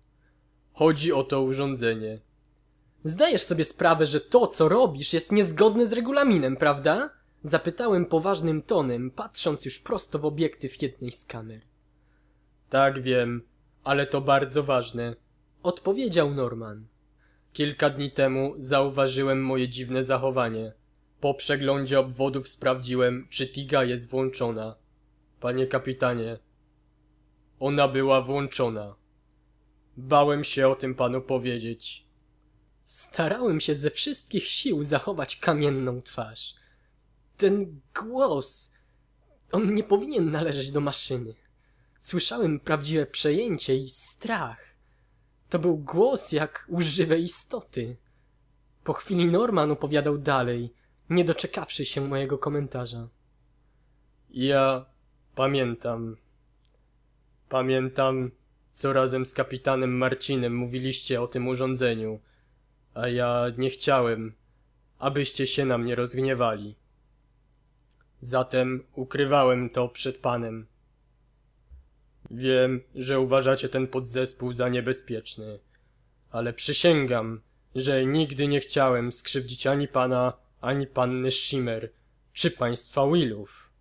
chodzi o to urządzenie. Zdajesz sobie sprawę, że to, co robisz, jest niezgodne z regulaminem, prawda? Zapytałem poważnym tonem, patrząc już prosto w obiektyw jednej z kamer. Tak wiem, ale to bardzo ważne, odpowiedział Norman. Kilka dni temu zauważyłem moje dziwne zachowanie. Po przeglądzie obwodów sprawdziłem, czy tiga jest włączona. Panie kapitanie, ona była włączona. Bałem się o tym panu powiedzieć. Starałem się ze wszystkich sił zachować kamienną twarz. Ten głos... On nie powinien należeć do maszyny. Słyszałem prawdziwe przejęcie i strach. To był głos jak u żywej istoty. Po chwili Norman opowiadał dalej, nie doczekawszy się mojego komentarza. Ja pamiętam. Pamiętam co razem z kapitanem Marcinem mówiliście o tym urządzeniu, a ja nie chciałem, abyście się na mnie rozgniewali. Zatem ukrywałem to przed panem. Wiem, że uważacie ten podzespół za niebezpieczny, ale przysięgam, że nigdy nie chciałem skrzywdzić ani pana, ani panny Shimmer, czy państwa Willów.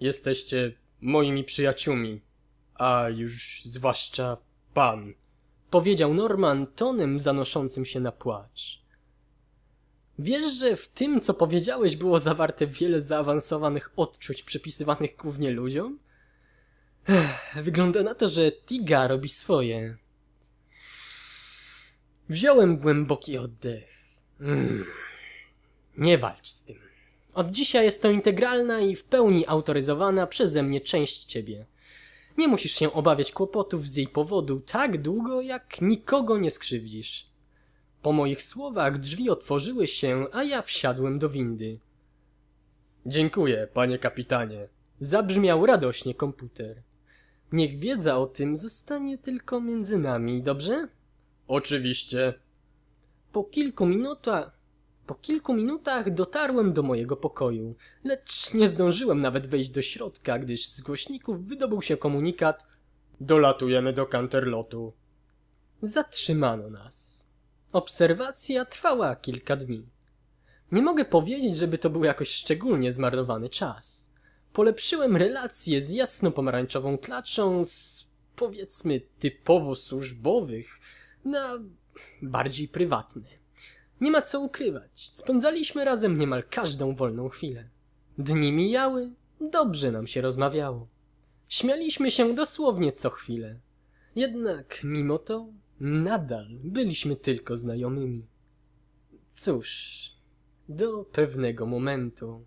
Jesteście moimi przyjaciółmi a już zwłaszcza pan, powiedział Norman tonem zanoszącym się na płacz. Wiesz, że w tym, co powiedziałeś, było zawarte wiele zaawansowanych odczuć przypisywanych głównie ludziom? Ech, wygląda na to, że Tiga robi swoje. Wziąłem głęboki oddech. Mm. Nie walcz z tym. Od dzisiaj jest to integralna i w pełni autoryzowana przeze mnie część ciebie. Nie musisz się obawiać kłopotów z jej powodu tak długo, jak nikogo nie skrzywdzisz. Po moich słowach drzwi otworzyły się, a ja wsiadłem do windy. Dziękuję, panie kapitanie. Zabrzmiał radośnie komputer. Niech wiedza o tym zostanie tylko między nami, dobrze? Oczywiście. Po kilku minutach... Po kilku minutach dotarłem do mojego pokoju, lecz nie zdążyłem nawet wejść do środka, gdyż z głośników wydobył się komunikat Dolatujemy do Canterlotu. Zatrzymano nas. Obserwacja trwała kilka dni. Nie mogę powiedzieć, żeby to był jakoś szczególnie zmarnowany czas. Polepszyłem relacje z jasno-pomarańczową klaczą z, powiedzmy, typowo służbowych na bardziej prywatny. Nie ma co ukrywać, spędzaliśmy razem niemal każdą wolną chwilę. Dni mijały, dobrze nam się rozmawiało. Śmialiśmy się dosłownie co chwilę. Jednak mimo to nadal byliśmy tylko znajomymi. Cóż, do pewnego momentu.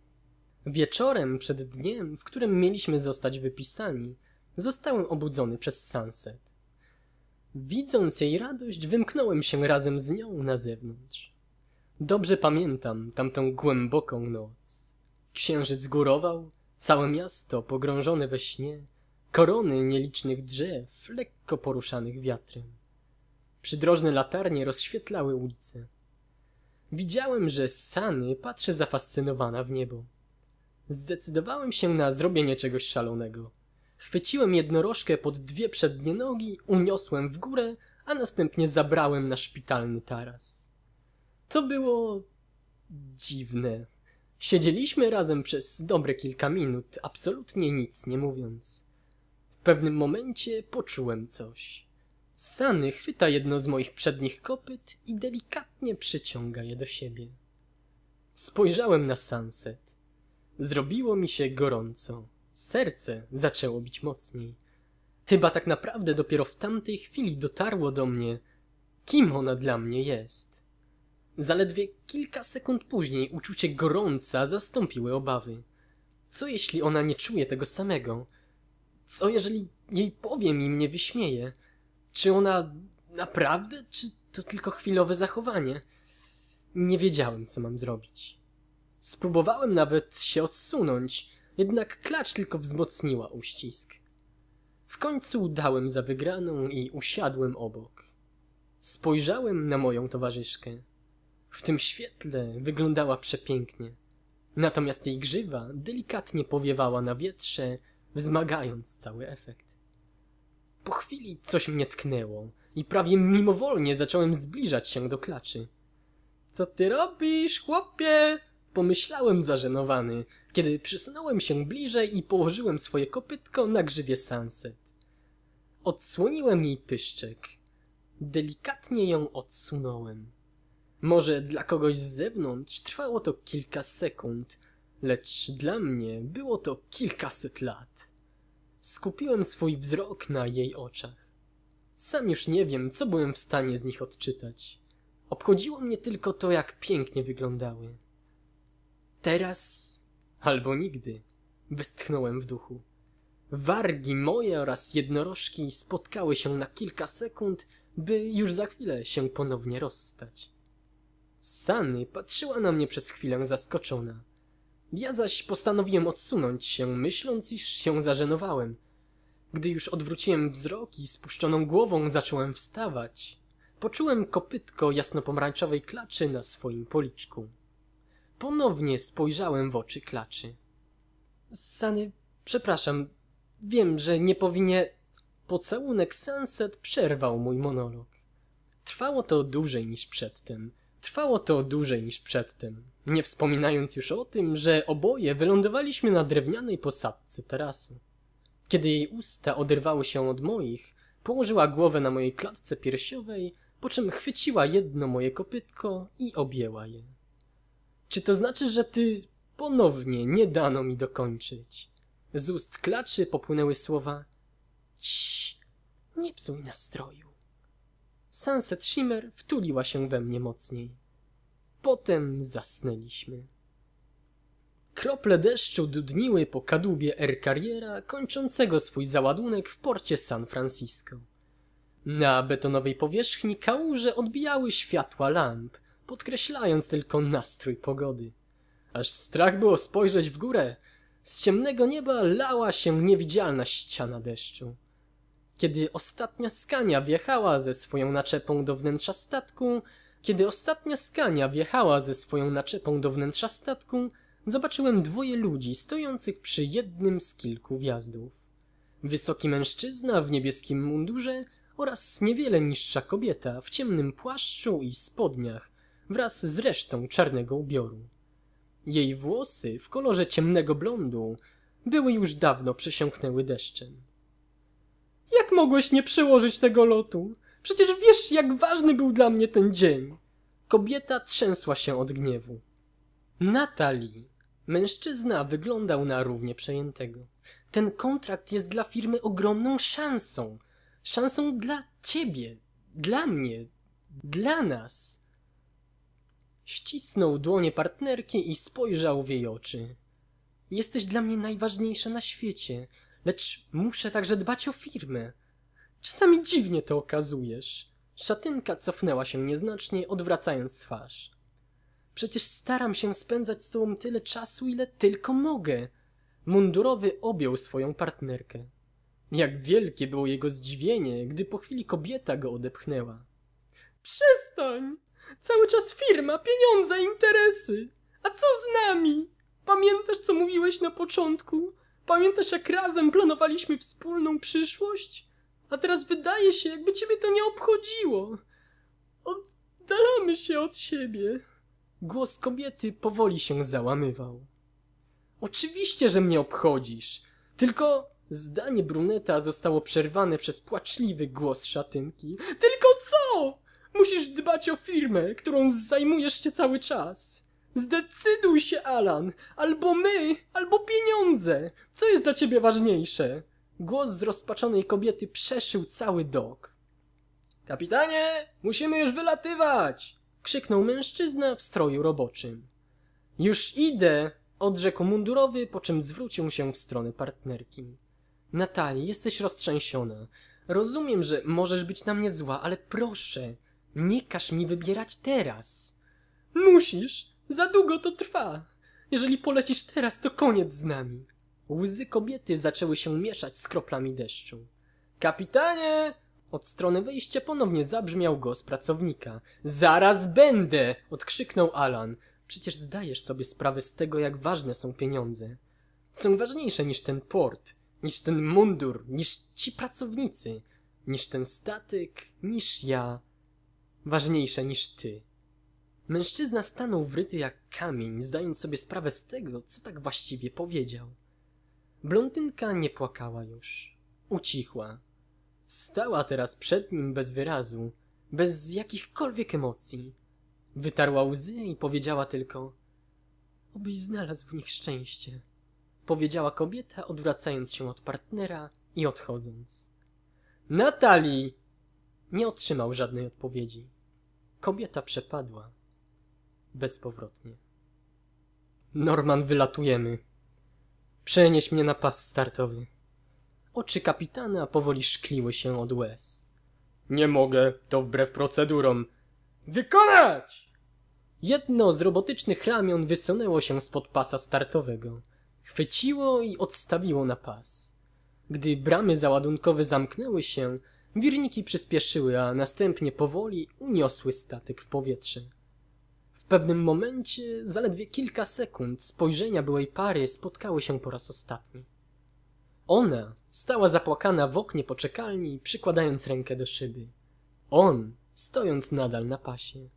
Wieczorem przed dniem, w którym mieliśmy zostać wypisani, zostałem obudzony przez sunset. Widząc jej radość, wymknąłem się razem z nią na zewnątrz. Dobrze pamiętam tamtą głęboką noc. Księżyc górował, całe miasto pogrążone we śnie, korony nielicznych drzew lekko poruszanych wiatrem. Przydrożne latarnie rozświetlały ulice. Widziałem, że Sany patrzy zafascynowana w niebo. Zdecydowałem się na zrobienie czegoś szalonego. Chwyciłem jednorożkę pod dwie przednie nogi, uniosłem w górę, a następnie zabrałem na szpitalny taras co było dziwne. Siedzieliśmy razem przez dobre kilka minut, absolutnie nic nie mówiąc. W pewnym momencie poczułem coś. Sany chwyta jedno z moich przednich kopyt i delikatnie przyciąga je do siebie. Spojrzałem na sunset. Zrobiło mi się gorąco. Serce zaczęło bić mocniej. Chyba tak naprawdę dopiero w tamtej chwili dotarło do mnie, kim ona dla mnie jest. Zaledwie kilka sekund później uczucie gorąca zastąpiły obawy. Co jeśli ona nie czuje tego samego? Co jeżeli jej powiem i mnie wyśmieje? Czy ona naprawdę, czy to tylko chwilowe zachowanie? Nie wiedziałem, co mam zrobić. Spróbowałem nawet się odsunąć, jednak klacz tylko wzmocniła uścisk. W końcu dałem za wygraną i usiadłem obok. Spojrzałem na moją towarzyszkę. W tym świetle wyglądała przepięknie. Natomiast jej grzywa delikatnie powiewała na wietrze, wzmagając cały efekt. Po chwili coś mnie tknęło i prawie mimowolnie zacząłem zbliżać się do klaczy. Co ty robisz, chłopie? Pomyślałem zażenowany, kiedy przysunąłem się bliżej i położyłem swoje kopytko na grzywie Sunset. Odsłoniłem jej pyszczek. Delikatnie ją odsunąłem. Może dla kogoś z zewnątrz trwało to kilka sekund, lecz dla mnie było to kilkaset lat. Skupiłem swój wzrok na jej oczach. Sam już nie wiem, co byłem w stanie z nich odczytać. Obchodziło mnie tylko to, jak pięknie wyglądały. Teraz albo nigdy, westchnąłem w duchu. Wargi moje oraz jednorożki spotkały się na kilka sekund, by już za chwilę się ponownie rozstać. Sunny patrzyła na mnie przez chwilę zaskoczona. Ja zaś postanowiłem odsunąć się, myśląc, iż się zażenowałem. Gdy już odwróciłem wzrok i spuszczoną głową zacząłem wstawać, poczułem kopytko jasnopomarańczowej klaczy na swoim policzku. Ponownie spojrzałem w oczy klaczy. Sany, przepraszam, wiem, że nie powinien... Pocałunek Sunset przerwał mój monolog. Trwało to dłużej niż przedtem – Trwało to dłużej niż przedtem, nie wspominając już o tym, że oboje wylądowaliśmy na drewnianej posadce tarasu. Kiedy jej usta oderwały się od moich, położyła głowę na mojej klatce piersiowej, po czym chwyciła jedno moje kopytko i objęła je. Czy to znaczy, że ty ponownie nie dano mi dokończyć? Z ust klaczy popłynęły słowa Ciii, nie psuj nastroju. Sunset Shimmer wtuliła się we mnie mocniej. Potem zasnęliśmy. Krople deszczu dudniły po kadłubie Air Carriera kończącego swój załadunek w porcie San Francisco. Na betonowej powierzchni kałuże odbijały światła lamp, podkreślając tylko nastrój pogody. Aż strach było spojrzeć w górę. Z ciemnego nieba lała się niewidzialna ściana deszczu kiedy ostatnia skania wjechała ze swoją naczepą do wnętrza statku, kiedy ostatnia skania wjechała ze swoją naczepą do wnętrza statku, zobaczyłem dwoje ludzi stojących przy jednym z kilku wjazdów. Wysoki mężczyzna w niebieskim mundurze oraz niewiele niższa kobieta w ciemnym płaszczu i spodniach wraz z resztą czarnego ubioru. Jej włosy w kolorze ciemnego blondu były już dawno przesiąknęły deszczem. Jak mogłeś nie przełożyć tego lotu? Przecież wiesz, jak ważny był dla mnie ten dzień. Kobieta trzęsła się od gniewu. Natali. Mężczyzna wyglądał na równie przejętego. Ten kontrakt jest dla firmy ogromną szansą. Szansą dla ciebie, dla mnie, dla nas. Ścisnął dłonie partnerki i spojrzał w jej oczy. Jesteś dla mnie najważniejsza na świecie lecz muszę także dbać o firmę. Czasami dziwnie to okazujesz. Szatynka cofnęła się nieznacznie, odwracając twarz. Przecież staram się spędzać z tobą tyle czasu, ile tylko mogę. Mundurowy objął swoją partnerkę. Jak wielkie było jego zdziwienie, gdy po chwili kobieta go odepchnęła. Przestań! Cały czas firma, pieniądze, interesy! A co z nami? Pamiętasz, co mówiłeś na początku? Pamiętasz, jak razem planowaliśmy wspólną przyszłość? A teraz wydaje się, jakby ciebie to nie obchodziło. Oddalamy się od siebie. Głos kobiety powoli się załamywał. Oczywiście, że mnie obchodzisz. Tylko zdanie bruneta zostało przerwane przez płaczliwy głos szatynki. Tylko co? Musisz dbać o firmę, którą zajmujesz się cały czas. Zdecyduj się, Alan! Albo my, albo pieniądze! Co jest dla ciebie ważniejsze? Głos zrozpaczonej kobiety przeszył cały dok. Kapitanie, musimy już wylatywać! Krzyknął mężczyzna w stroju roboczym. Już idę! Odrzekł mundurowy, po czym zwrócił się w stronę partnerki. Natali, jesteś roztrzęsiona. Rozumiem, że możesz być na mnie zła, ale proszę, nie każ mi wybierać teraz. Musisz! Za długo to trwa. Jeżeli polecisz teraz, to koniec z nami. Łzy kobiety zaczęły się mieszać z kroplami deszczu. Kapitanie! Od strony wyjścia ponownie zabrzmiał głos pracownika. Zaraz będę! odkrzyknął Alan. Przecież zdajesz sobie sprawę z tego, jak ważne są pieniądze. Są ważniejsze niż ten port, niż ten mundur, niż ci pracownicy, niż ten statek, niż ja. Ważniejsze niż ty. Mężczyzna stanął wryty jak kamień, zdając sobie sprawę z tego, co tak właściwie powiedział. Blondynka nie płakała już. Ucichła. Stała teraz przed nim bez wyrazu, bez jakichkolwiek emocji. Wytarła łzy i powiedziała tylko Obyś znalazł w nich szczęście. Powiedziała kobieta, odwracając się od partnera i odchodząc. Natalii! Nie otrzymał żadnej odpowiedzi. Kobieta przepadła bezpowrotnie. Norman, wylatujemy. Przenieś mnie na pas startowy. Oczy kapitana powoli szkliły się od łez. Nie mogę, to wbrew procedurom. Wykonać! Jedno z robotycznych ramion wysunęło się spod pasa startowego. Chwyciło i odstawiło na pas. Gdy bramy załadunkowe zamknęły się, wirniki przyspieszyły, a następnie powoli uniosły statek w powietrze. W pewnym momencie zaledwie kilka sekund spojrzenia byłej pary spotkały się po raz ostatni. Ona stała zapłakana w oknie poczekalni, przykładając rękę do szyby. On stojąc nadal na pasie.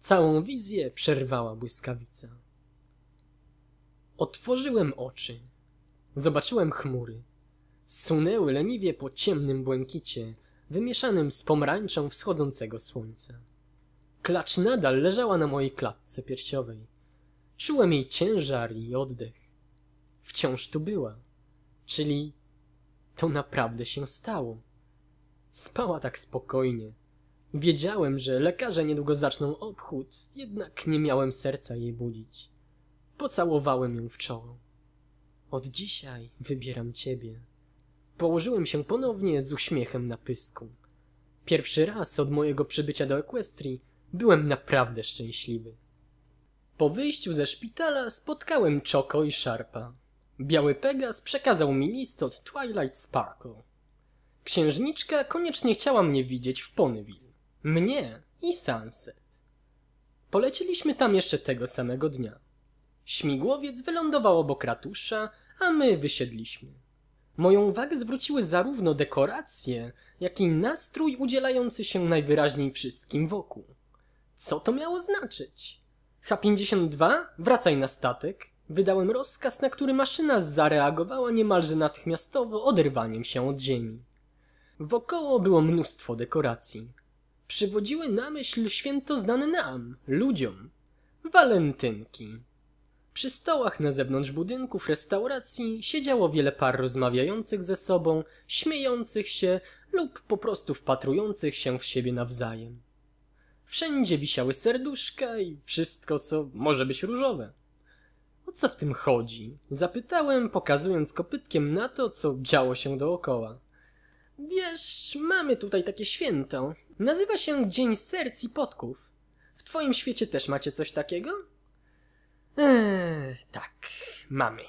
Całą wizję przerwała błyskawica. Otworzyłem oczy. Zobaczyłem chmury. Sunęły leniwie po ciemnym błękicie, wymieszanym z pomarańczą wschodzącego słońca. Klacz nadal leżała na mojej klatce piersiowej. Czułem jej ciężar i oddech. Wciąż tu była. Czyli to naprawdę się stało. Spała tak spokojnie. Wiedziałem, że lekarze niedługo zaczną obchód, jednak nie miałem serca jej budzić. Pocałowałem ją w czoło. Od dzisiaj wybieram ciebie. Położyłem się ponownie z uśmiechem na pysku. Pierwszy raz od mojego przybycia do Equestrii Byłem naprawdę szczęśliwy. Po wyjściu ze szpitala spotkałem Choco i Sharpa. Biały Pegas przekazał mi list od Twilight Sparkle. Księżniczka koniecznie chciała mnie widzieć w Ponyville. Mnie i Sunset. Polecieliśmy tam jeszcze tego samego dnia. Śmigłowiec wylądował obok ratusza, a my wysiedliśmy. Moją uwagę zwróciły zarówno dekoracje, jak i nastrój udzielający się najwyraźniej wszystkim wokół. Co to miało znaczyć? H-52, wracaj na statek. Wydałem rozkaz, na który maszyna zareagowała niemalże natychmiastowo oderwaniem się od ziemi. Wokoło było mnóstwo dekoracji. Przywodziły na myśl święto znane nam, ludziom. Walentynki. Przy stołach na zewnątrz budynków restauracji siedziało wiele par rozmawiających ze sobą, śmiejących się lub po prostu wpatrujących się w siebie nawzajem. Wszędzie wisiały serduszka i wszystko, co może być różowe. O co w tym chodzi? Zapytałem, pokazując kopytkiem na to, co działo się dookoła. Wiesz, mamy tutaj takie święto. Nazywa się Dzień Serc i Podków. W twoim świecie też macie coś takiego? Eee, tak, mamy.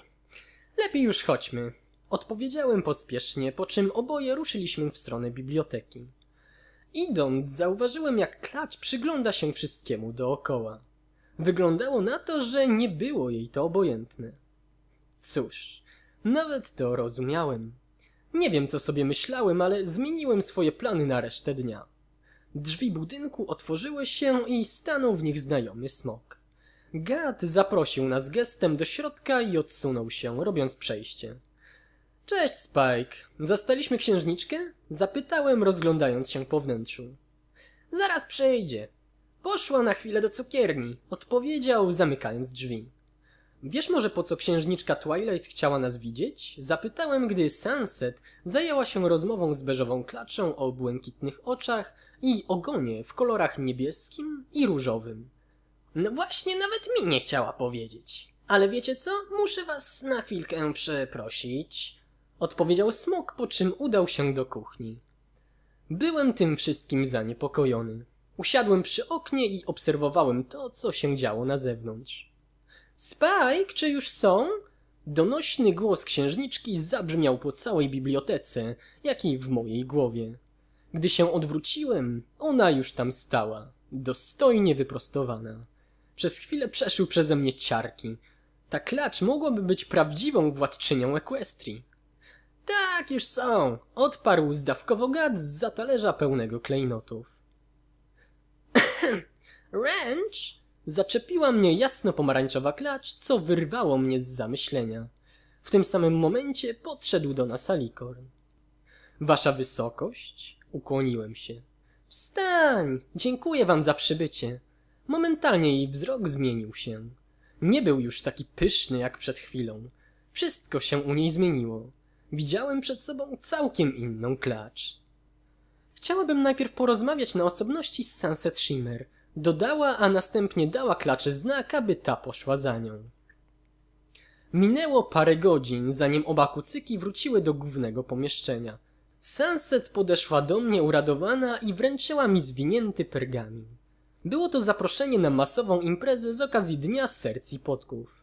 Lepiej już chodźmy. Odpowiedziałem pospiesznie, po czym oboje ruszyliśmy w stronę biblioteki. Idąc, zauważyłem, jak klacz przygląda się wszystkiemu dookoła. Wyglądało na to, że nie było jej to obojętne. Cóż, nawet to rozumiałem. Nie wiem, co sobie myślałem, ale zmieniłem swoje plany na resztę dnia. Drzwi budynku otworzyły się i stanął w nich znajomy smok. Gad zaprosił nas gestem do środka i odsunął się, robiąc przejście. Cześć, Spike. Zastaliśmy księżniczkę? Zapytałem, rozglądając się po wnętrzu. Zaraz przejdzie. Poszła na chwilę do cukierni, odpowiedział, zamykając drzwi. Wiesz może po co księżniczka Twilight chciała nas widzieć? Zapytałem, gdy Sunset zajęła się rozmową z beżową klaczą o błękitnych oczach i ogonie w kolorach niebieskim i różowym. No właśnie, nawet mi nie chciała powiedzieć. Ale wiecie co? Muszę was na chwilkę przeprosić odpowiedział smok, po czym udał się do kuchni. Byłem tym wszystkim zaniepokojony. Usiadłem przy oknie i obserwowałem to, co się działo na zewnątrz. Spike, czy już są? Donośny głos księżniczki zabrzmiał po całej bibliotece, jak i w mojej głowie. Gdy się odwróciłem, ona już tam stała, dostojnie wyprostowana. Przez chwilę przeszył przeze mnie ciarki. Ta klacz mogłaby być prawdziwą władczynią Equestrii. Tak, już są! Odparł zdawkowo gad z talerza pełnego klejnotów. Ranch! Zaczepiła mnie jasno-pomarańczowa klacz, co wyrwało mnie z zamyślenia. W tym samym momencie podszedł do nas Alikorn. Wasza wysokość? Ukłoniłem się. Wstań! Dziękuję wam za przybycie. Momentalnie jej wzrok zmienił się. Nie był już taki pyszny jak przed chwilą. Wszystko się u niej zmieniło widziałem przed sobą całkiem inną klacz. Chciałabym najpierw porozmawiać na osobności z Sunset Shimmer. Dodała, a następnie dała klaczy znak, aby ta poszła za nią. Minęło parę godzin, zanim oba kucyki wróciły do głównego pomieszczenia. Sunset podeszła do mnie uradowana i wręczyła mi zwinięty pergamin. Było to zaproszenie na masową imprezę z okazji Dnia Serc i Podków.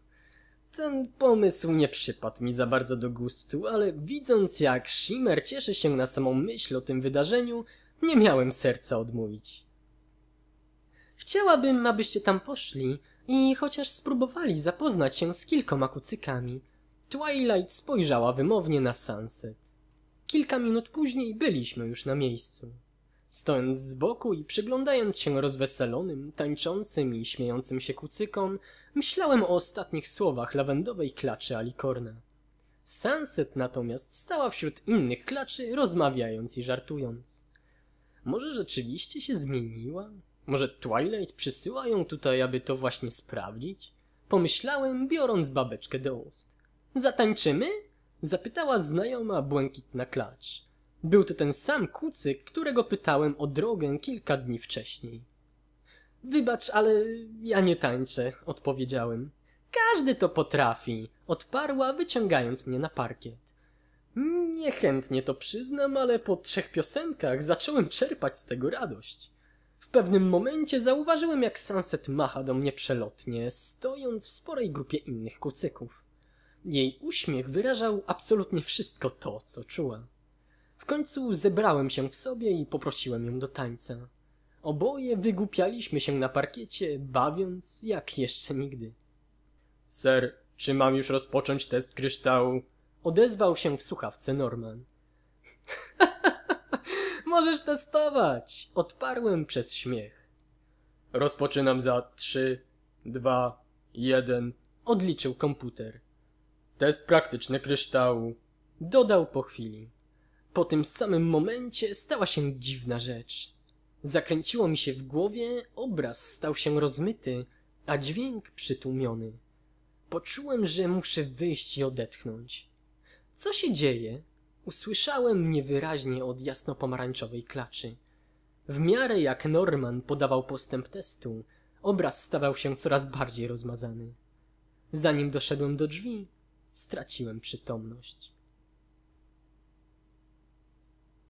Ten pomysł nie przypadł mi za bardzo do gustu, ale widząc jak Shimmer cieszy się na samą myśl o tym wydarzeniu, nie miałem serca odmówić. Chciałabym, abyście tam poszli i chociaż spróbowali zapoznać się z kilkoma kucykami. Twilight spojrzała wymownie na sunset. Kilka minut później byliśmy już na miejscu. Stojąc z boku i przyglądając się rozweselonym, tańczącym i śmiejącym się kucykom, Myślałem o ostatnich słowach lawendowej klaczy Alicorna. Sunset natomiast stała wśród innych klaczy, rozmawiając i żartując. Może rzeczywiście się zmieniła? Może Twilight przysyła ją tutaj, aby to właśnie sprawdzić? Pomyślałem, biorąc babeczkę do ust. Zatańczymy? Zapytała znajoma błękitna klacz. Był to ten sam kucyk, którego pytałem o drogę kilka dni wcześniej. Wybacz, ale ja nie tańczę, odpowiedziałem. Każdy to potrafi, odparła, wyciągając mnie na parkiet. Niechętnie to przyznam, ale po trzech piosenkach zacząłem czerpać z tego radość. W pewnym momencie zauważyłem, jak Sunset macha do mnie przelotnie, stojąc w sporej grupie innych kucyków. Jej uśmiech wyrażał absolutnie wszystko to, co czuła. W końcu zebrałem się w sobie i poprosiłem ją do tańca. Oboje wygłupialiśmy się na parkiecie, bawiąc jak jeszcze nigdy. Ser, czy mam już rozpocząć test kryształu? Odezwał się w słuchawce Norman. Możesz testować! Odparłem przez śmiech. Rozpoczynam za trzy, dwa, jeden. Odliczył komputer. Test praktyczny kryształu. Dodał po chwili. Po tym samym momencie stała się dziwna rzecz. Zakręciło mi się w głowie, obraz stał się rozmyty, a dźwięk przytłumiony. Poczułem, że muszę wyjść i odetchnąć. Co się dzieje? Usłyszałem niewyraźnie od jasno-pomarańczowej klaczy. W miarę jak Norman podawał postęp testu, obraz stawał się coraz bardziej rozmazany. Zanim doszedłem do drzwi, straciłem przytomność.